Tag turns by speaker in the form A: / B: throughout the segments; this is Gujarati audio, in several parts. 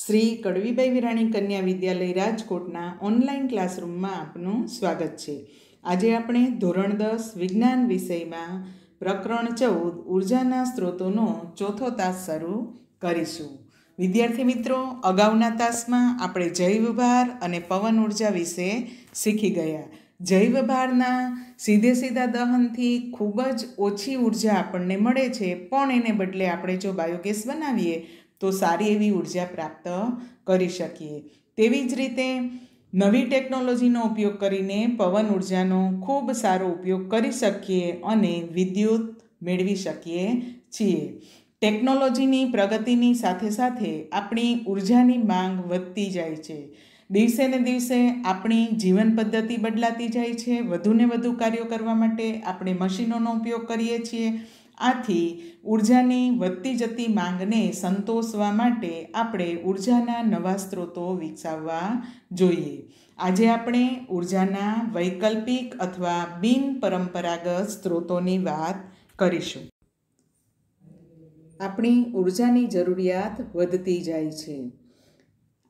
A: શ્રી કડવીભાઈ વિરાણી કન્યા વિદ્યાલય રાજકોટના ઓનલાઈન ક્લાસરૂમમાં આપનું સ્વાગત છે આજે આપણે ધોરણ દસ વિજ્ઞાન વિષયમાં પ્રકરણ ચૌદ ઉર્જાના સ્ત્રોતોનો ચોથો તાસ શરૂ કરીશું વિદ્યાર્થી મિત્રો અગાઉના તાસમાં આપણે જૈવભાર અને પવન ઉર્જા વિશે શીખી ગયા જૈવભારના સીધે સીધા દહનથી ખૂબ જ ઓછી ઉર્જા આપણને મળે છે પણ એને બદલે આપણે જો બાયોગેસ બનાવીએ તો સારી એવી ઉર્જા પ્રાપ્ત કરી શકીએ તેવી જ રીતે નવી ટેકનોલોજીનો ઉપયોગ કરીને પવન ઉર્જાનો ખૂબ સારો ઉપયોગ કરી શકીએ અને વિદ્યુત મેળવી શકીએ છીએ ટેકનોલોજીની પ્રગતિની સાથે સાથે આપણી ઉર્જાની માંગ વધતી જાય છે દિવસે ને દિવસે આપણી જીવન પદ્ધતિ બદલાતી જાય છે વધુને વધુ કાર્યો કરવા માટે આપણે મશીનોનો ઉપયોગ કરીએ છીએ આથી ઉર્જાની વધતી જતી માંગને સંતોષવા માટે આપણે ઉર્જાના નવા સ્ત્રોતો વિકસાવવા જોઈએ આજે આપણે ઉર્જાના વૈકલ્પિક અથવા બિનપરંપરાગત સ્ત્રોતોની વાત કરીશું આપણી ઉર્જાની જરૂરિયાત વધતી જાય છે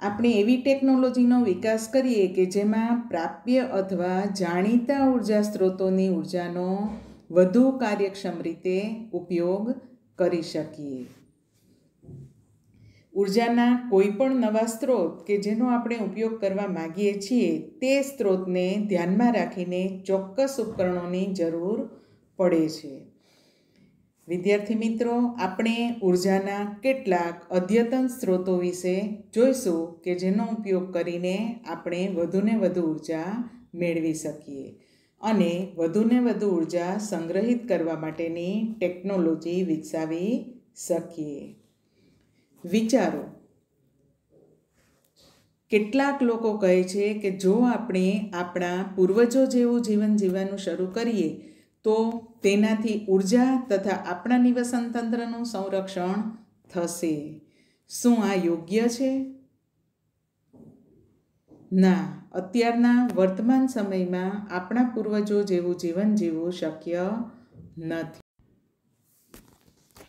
A: આપણે એવી ટેકનોલોજીનો વિકાસ કરીએ કે જેમાં પ્રાપ્ય અથવા જાણીતા ઉર્જા સ્ત્રોતોની ઉર્જાનો વધુ કાર્યક્ષમ રીતે ઉપયોગ કરી શકીએ ઉર્જાના કોઈપણ નવા સ્ત્રોત કે જેનો આપણે ઉપયોગ કરવા માગીએ છીએ તે સ્ત્રોતને ધ્યાનમાં રાખીને ચોક્કસ ઉપકરણોની જરૂર પડે છે વિદ્યાર્થી મિત્રો આપણે ઉર્જાના કેટલાક અદ્યતન સ્ત્રોતો વિશે જોઈશું કે જેનો ઉપયોગ કરીને આપણે વધુને વધુ ઉર્જા મેળવી શકીએ અને વધુને વધુ ઉર્જા સંગ્રહિત કરવા માટેની ટેકનોલોજી વિકસાવી શકીએ વિચારો કેટલાક લોકો કહે છે કે જો આપણે આપણા પૂર્વજો જેવું જીવન જીવવાનું શરૂ કરીએ તો તેનાથી ઉર્જા તથા આપણા નિવસનતંત્રનું સંરક્ષણ થશે શું આ યોગ્ય છે ના અત્યારના વર્તમાન સમયમાં આપણા પૂર્વજો જેવું જીવન જીવવું શક્ય નથી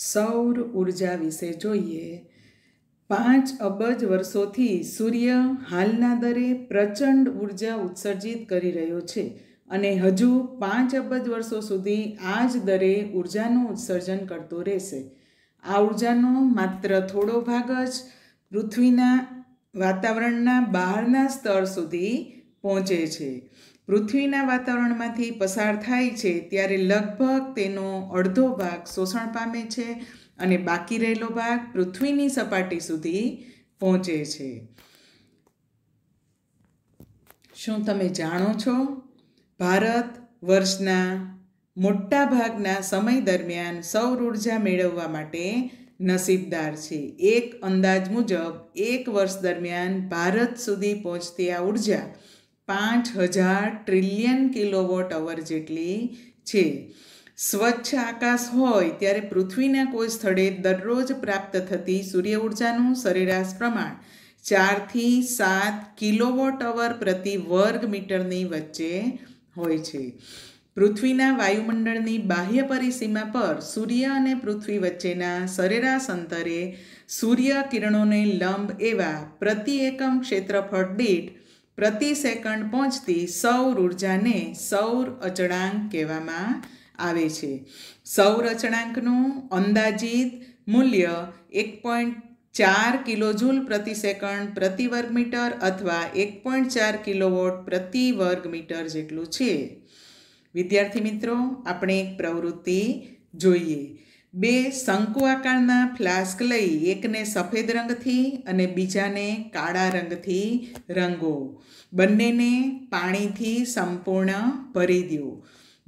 A: સૌર ઉર્જા વિશે જોઈએ પાંચ અબજ વર્ષોથી સૂર્ય હાલના દરે પ્રચંડ ઉર્જા ઉત્સર્જિત કરી રહ્યો છે અને હજુ પાંચ અબજ વર્ષો સુધી આ જ દરે ઉર્જાનું ઉત્સર્જન કરતો રહેશે આ ઉર્જાનો માત્ર થોડો ભાગ જ પૃથ્વીના વાતાવરણના બહારના સ્તર સુધી પહોંચે છે પૃથ્વીના વાતાવરણમાંથી પસાર થાય છે ત્યારે લગભગ તેનો અડધો ભાગ શોષણ પામે છે અને બાકી રહેલો ભાગ પૃથ્વીની સપાટી સુધી પહોંચે છે શું તમે જાણો છો ભારત વર્ષના મોટા ભાગના સમય દરમિયાન સૌર ઉર્જા મેળવવા માટે નસીબદાર છે એક અંદાજ મુજબ એક વર્ષ દરમિયાન ભારત સુધી પહોંચતી આ ઉર્જા પાંચ હજાર ટ્રિલિયન કિલોવોટ અવર જેટલી છે સ્વચ્છ આકાશ હોય ત્યારે પૃથ્વીના કોઈ સ્થળે દરરોજ પ્રાપ્ત થતી સૂર્ય ઉર્જાનું સરેરાશ પ્રમાણ ચારથી સાત કિલોવોટ અવર પ્રતિ વર્ગ મીટરની વચ્ચે હોય છે પૃથ્વીના વાયુમંડળની બાહ્ય પરિસીમા પર સૂર્ય અને પૃથ્વી વચ્ચેના સરેરાશ અંતરે સૂર્ય કિરણોને લંબ એવા પ્રતિ એકમ ક્ષેત્રફળ દીઠ પ્રતિ સેકન્ડ પહોંચતી સૌર ઊર્જાને સૌર અચળાંક કહેવામાં આવે છે સૌર અચળાંકનું અંદાજિત મૂલ્ય એક પોઈન્ટ ચાર કિલો જૂલ પ્રતિ સેકન્ડ પ્રતિ વર્ગ મીટર અથવા એક પોઈન્ટ ચાર કિલોવોટ પ્રતિ વર્ગ મીટર જેટલું છે વિદ્યાર્થી મિત્રો આપણે એક પ્રવૃત્તિ જોઈએ બે શંકુ આકારના ફ્લાસ્ક લઈ એકને સફેદ રંગથી અને બીજાને કાળા રંગથી રંગો બંનેને પાણીથી સંપૂર્ણ ભરી દો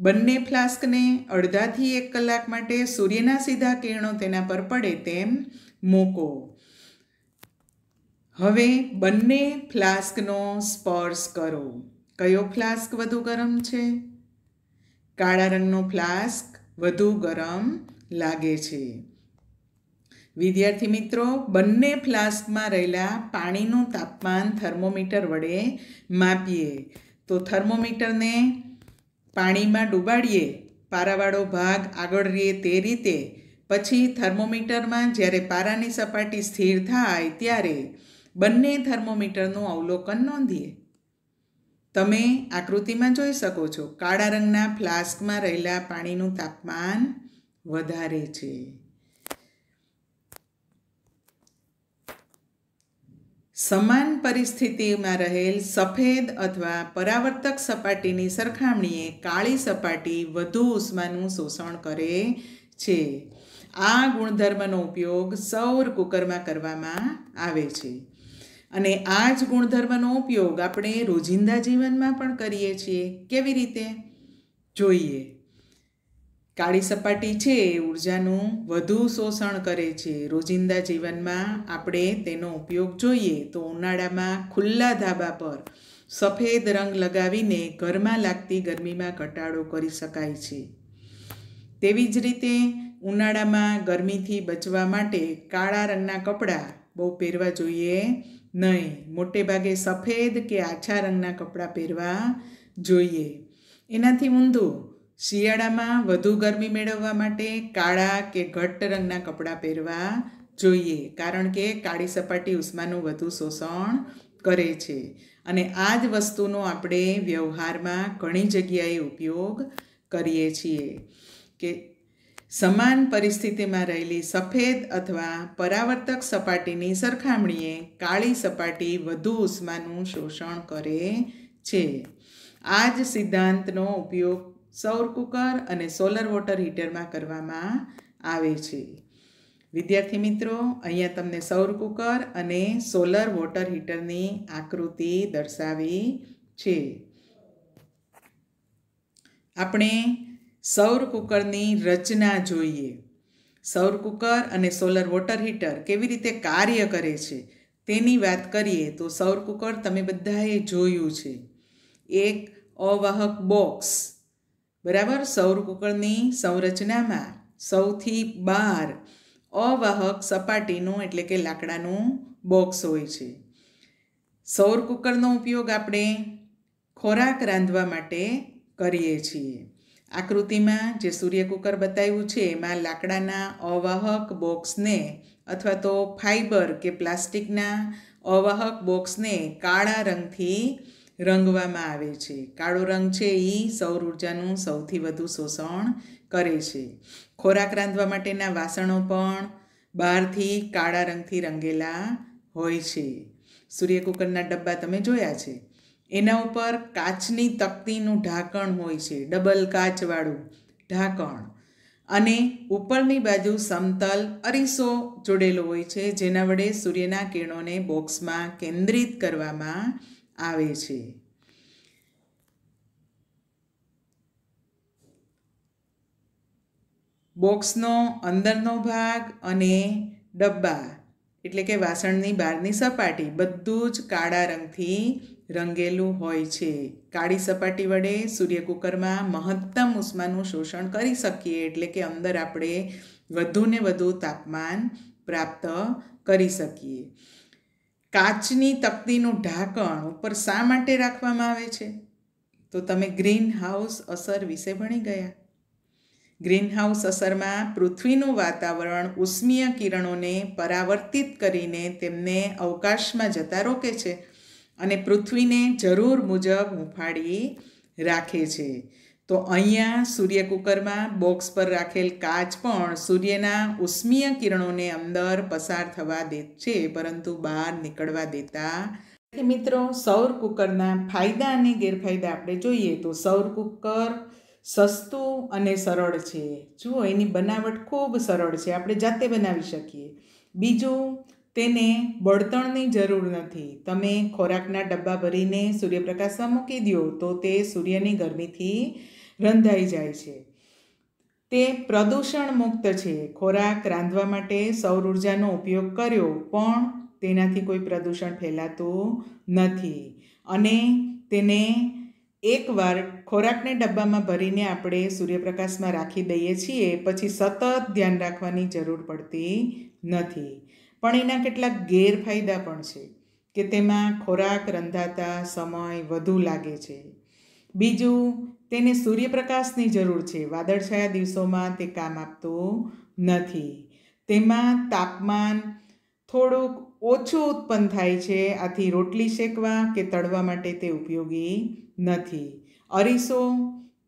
A: બંને ફ્લાસ્કને અડધાથી એક કલાક માટે સૂર્યના સીધા કિરણો તેના પર પડે તેમ મૂકો હવે બંને ફ્લાસ્કનો સ્પર્શ કરો કયો ફ્લાસ્ક વધુ ગરમ છે કાળા રંગનો ફ્લાસ્ક વધુ ગરમ લાગે છે વિદ્યાર્થી મિત્રો બંને ફ્લાસ્કમાં રહેલા પાણીનું તાપમાન થર્મોમીટર વડે માપીએ તો થર્મોમીટરને પાણીમાં ડૂબાડીએ પારાવાળો ભાગ આગળ રહીએ તે રીતે પછી થર્મોમીટરમાં જ્યારે પારાની સપાટી સ્થિર થાય ત્યારે બંને થર્મોમીટરનું અવલોકન નોંધીએ તમે આકૃતિમાં જોઈ શકો છો કાળા રંગના ફ્લાસ્કમાં રહેલા પાણીનું તાપમાન વધારે છે સમાન પરિસ્થિતિમાં રહેલ સફેદ અથવા પરાવર્તક સપાટીની સરખામણીએ કાળી સપાટી વધુ ઉષ્માનું શોષણ કરે છે આ ગુણધર્મનો ઉપયોગ સૌર કુકરમાં કરવામાં આવે છે અને આ જ ગુણધર્મનો ઉપયોગ આપણે રોજિંદા જીવનમાં પણ કરીએ છીએ કેવી રીતે જોઈએ કાળી સપાટી છે એ ઉર્જાનું વધુ શોષણ કરે છે રોજિંદા જીવનમાં આપણે તેનો ઉપયોગ જોઈએ તો ઉનાળામાં ખુલ્લા ધાબા પર સફેદ રંગ લગાવીને ઘરમાં લાગતી ગરમીમાં ઘટાડો કરી શકાય છે તેવી જ રીતે ઉનાળામાં ગરમીથી બચવા માટે કાળા રંગના કપડાં બહુ પહેરવા જોઈએ નહીં મોટે ભાગે સફેદ કે આછા રંગના કપડાં પહેરવા જોઈએ એનાથી ઊંધું શિયાળામાં વધુ ગરમી મેળવવા માટે કાળા કે ઘટ્ટ રંગના કપડાં પહેરવા જોઈએ કારણ કે કાળી સપાટી ઉષ્માનું વધુ શોષણ કરે છે અને આ જ વસ્તુનો આપણે વ્યવહારમાં ઘણી જગ્યાએ ઉપયોગ કરીએ છીએ કે સમાન પરિસ્થિતિમાં રહેલી સફેદ અથવા પરાવર્તક સપાટીની સરખામણીએ કાળી સપાટી વધુ ઉષ્માનું શોષણ કરે છે આ જ સિદ્ધાંતનો ઉપયોગ સૌર કુકર અને સોલર વોટર હીટરમાં કરવામાં આવે છે વિદ્યાર્થી મિત્રો અહીંયા તમને સૌર કુકર અને સોલર વોટર હીટરની આકૃતિ દર્શાવી છે આપણે સૌર કુકરની રચના જોઈએ સૌર કુકર અને સોલર વોટર હીટર કેવી રીતે કાર્ય કરે છે તેની વાત કરીએ તો સૌર કુકર તમે બધાએ જોયું છે એક અવાહક બોક્સ બરાબર સૌર કુકરની સંરચનામાં સૌથી બહાર અવાહક સપાટીનું એટલે કે લાકડાનું બોક્સ હોય છે સૌર કુકરનો ઉપયોગ આપણે ખોરાક રાંધવા માટે કરીએ છીએ આકૃતિમાં જે સૂર્યકુકર બતાવ્યું છે એમાં લાકડાના અવાહક બોક્સને અથવા તો ફાઈબર કે પ્લાસ્ટિકના અવાહક બોક્સને કાળા રંગથી રંગવામાં આવે છે કાળો રંગ છે એ સૌર ઉર્જાનું સૌથી વધુ શોષણ કરે છે ખોરાક રાંધવા માટેના વાસણો પણ બહારથી કાળા રંગથી રંગેલા હોય છે સૂર્યકુકરના ડબ્બા તમે જોયા છે એના ઉપર કાચની તકતીનું ઢાંકણ હોય છે ડબલ કાચવાળું ઢાંકણ અને ઉપરની બાજુ સમતલ અરીસો જોડેલો હોય છે જેના વડે સૂર્યના કિરણોને બોક્સમાં કેન્દ્રિત કરવામાં આવે છે બોક્સનો અંદરનો ભાગ અને ડબ્બા એટલે કે વાસણની બહારની સપાટી બધું જ કાળા રંગથી રંગેલું હોય છે કાળી સપાટી વડે સૂર્ય કુકરમાં મહત્તમ ઉષ્માનું શોષણ કરી શકીએ એટલે કે અંદર આપણે વધુને વધુ તાપમાન પ્રાપ્ત કરી શકીએ કાચની તકતીનું ઢાંકણ ઉપર શા માટે રાખવામાં આવે છે તો તમે ગ્રીન હાઉસ અસર વિશે ભણી ગયા ગ્રીનહાઉસ અસરમાં પૃથ્વીનું વાતાવરણ ઉષ્મીય કિરણોને પરાવર્તિત કરીને તેમને અવકાશમાં જતા રોકે છે અને પૃથ્વીને જરૂર મુજબ હુંફાળી રાખે છે તો અહીંયા સૂર્ય કુકરમાં બોક્સ પર રાખેલ કાચ પણ સૂર્યના ઉષ્મીય કિરણોને અંદર પસાર થવા દે છે પરંતુ બહાર નીકળવા દેતા મિત્રો સૌર કુકરના ફાયદા અને ગેરફાયદા આપણે જોઈએ તો સૌર કુકર સસ્તું અને સરળ છે જુઓ એની બનાવટ ખૂબ સરળ છે આપણે જાતે બનાવી શકીએ બીજું તેને બળતણની જરૂર નથી તમે ખોરાકના ડબ્બા ભરીને સૂર્યપ્રકાશમાં મૂકી દો તો તે સૂર્યની ગરમીથી રંધાઈ જાય છે તે પ્રદૂષણ મુક્ત છે ખોરાક રાંધવા માટે સૌર ઉર્જાનો ઉપયોગ કર્યો પણ તેનાથી કોઈ પ્રદૂષણ ફેલાતું નથી અને તેને એકવાર ખોરાકને ડબ્બામાં ભરીને આપણે સૂર્યપ્રકાશમાં રાખી દઈએ છીએ પછી સતત ધ્યાન રાખવાની જરૂર પડતી નથી પણ એના કેટલાક ગેરફાયદા પણ છે કે તેમાં ખોરાક રંધાતા સમય વધુ લાગે છે બીજું તેને સૂર્યપ્રકાશની જરૂર છે વાદળછાયા દિવસોમાં તે કામ આપતું નથી તેમાં તાપમાન થોડુંક ઓછું ઉત્પન્ન થાય છે આથી રોટલી શેકવા કે તળવા માટે તે ઉપયોગી નથી અરીસો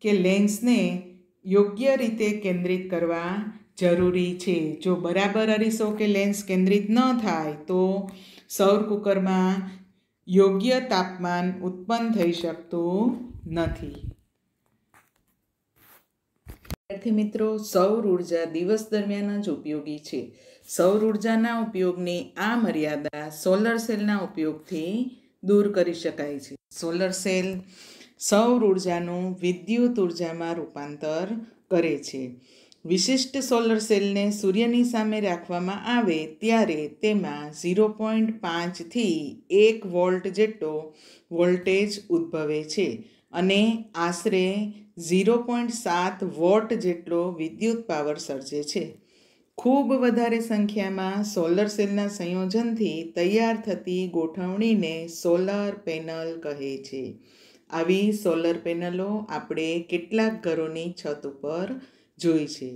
A: કે લેન્સને યોગ્ય રીતે કેન્દ્રિત કરવા જરૂરી છે જો બરાબર અરીસો કે લેન્સ કેન્દ્રિત ન થાય તો સૌર કુકરમાં યોગ્ય તાપમાન ઉત્પન્ન થઈ શકતું નથી વિદ્યાર્થી મિત્રો સૌર ઉર્જા દિવસ દરમિયાન જ ઉપયોગી છે સૌર ઉર્જાના ઉપયોગની આ મર્યાદા સોલર સેલના ઉપયોગથી દૂર કરી શકાય છે સોલર સેલ સૌર ઉર્જાનું વિદ્યુત ઉર્જામાં રૂપાંતર કરે છે વિશિષ્ટ સોલર સેલને સૂર્યની સામે રાખવામાં આવે ત્યારે તેમાં ઝીરો પોઈન્ટ પાંચથી એક વોલ્ટ જેટલો વોલ્ટેજ ઉદ્ભવે છે અને આશરે ઝીરો પોઈન્ટ સાત વોટ જેટલો વિદ્યુત પાવર સર્જે છે ખૂબ વધારે સંખ્યામાં સોલર સેલના સંયોજનથી તૈયાર થતી ગોઠવણીને સોલર પેનલ કહે છે આવી સોલર પેનલો આપણે કેટલાક ઘરોની છત ઉપર જોઈ છે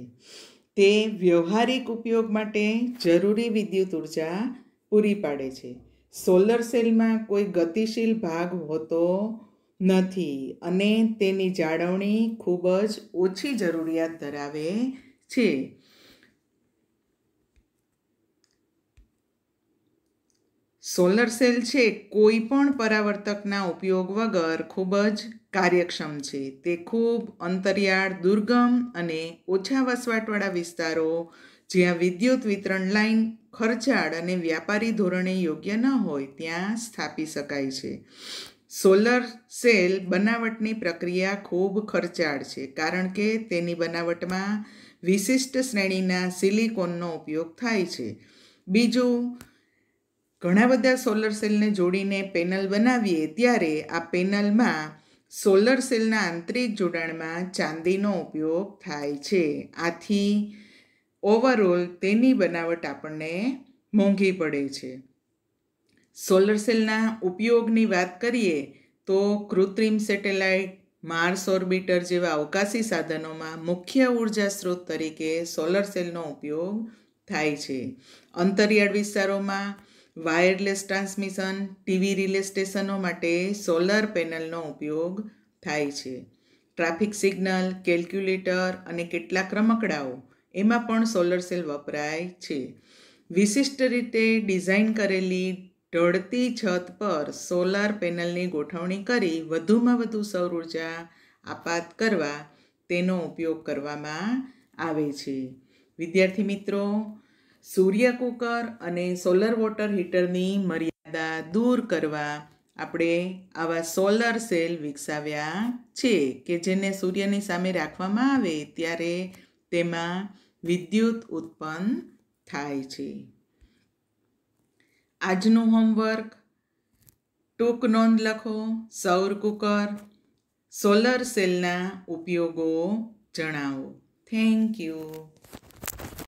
A: તે વ્યવહારિક ઉપયોગ માટે જરૂરી વિદ્યુત ઊર્જા પૂરી પાડે છે સોલર સેલમાં કોઈ ગતિશીલ ભાગ હોતો નથી અને તેની જાળવણી ખૂબ જ ઓછી જરૂરિયાત ધરાવે છે સોલર સેલ છે કોઈ પણ પરાવર્તકના ઉપયોગ વગર ખૂબ જ કાર્યક્ષમ છે તે ખૂબ અંતરિયાળ દુર્ગમ અને ઓછા વસવાટવાળા વિસ્તારો જ્યાં વિદ્યુત વિતરણ લાઇન ખર્ચાળ અને વ્યાપારી ધોરણે યોગ્ય ન હોય ત્યાં સ્થાપી શકાય છે સોલર સેલ બનાવટની પ્રક્રિયા ખૂબ ખર્ચાળ છે કારણ કે તેની બનાવટમાં વિશિષ્ટ શ્રેણીના સિલિકોનનો ઉપયોગ થાય છે બીજું ઘણા બધા સોલર સેલને જોડીને પેનલ બનાવીએ ત્યારે આ પેનલમાં સોલર સેલના આંતરિક જોડાણમાં ચાંદીનો ઉપયોગ થાય છે આથી ઓવરઓલ તેની બનાવટ આપણને મોંઘી પડે છે સોલર સેલના ઉપયોગની વાત કરીએ તો કૃત્રિમ સેટેલાઇટ માર્સ ઓર્બિટર જેવા અવકાશી સાધનોમાં મુખ્ય ઉર્જા સ્ત્રોત તરીકે સોલર સેલનો ઉપયોગ થાય છે અંતરિયાળ વિસ્તારોમાં વાયરલેસ ટ્રાન્સમિશન ટીવી રિલે સ્ટેશનો માટે સોલર પેનલનો ઉપયોગ થાય છે ટ્રાફિક સિગ્નલ કેલ્ક્યુલેટર અને કેટલાક રમકડાઓ એમાં પણ સોલર સેલ વપરાય છે વિશિષ્ટ રીતે ડિઝાઇન કરેલી ઢળતી છત પર સોલાર પેનલની ગોઠવણી કરી વધુમાં વધુ સૌર ઉર્જા આપાત કરવા તેનો ઉપયોગ કરવામાં આવે છે વિદ્યાર્થી મિત્રો સૂર્ય કુકર અને સોલર વોટર હીટરની મર્યાદા દૂર કરવા આપણે આવા સોલર સેલ વિકસાવ્યા છે કે જેને સૂર્યની સામે રાખવામાં આવે ત્યારે તેમાં વિદ્યુત ઉત્પન્ન થાય છે આજનું હોમવર્ક ટૂંક નોંધ લખો સૌર કુકર સોલર સેલના ઉપયોગો જણાવો થેન્ક યુ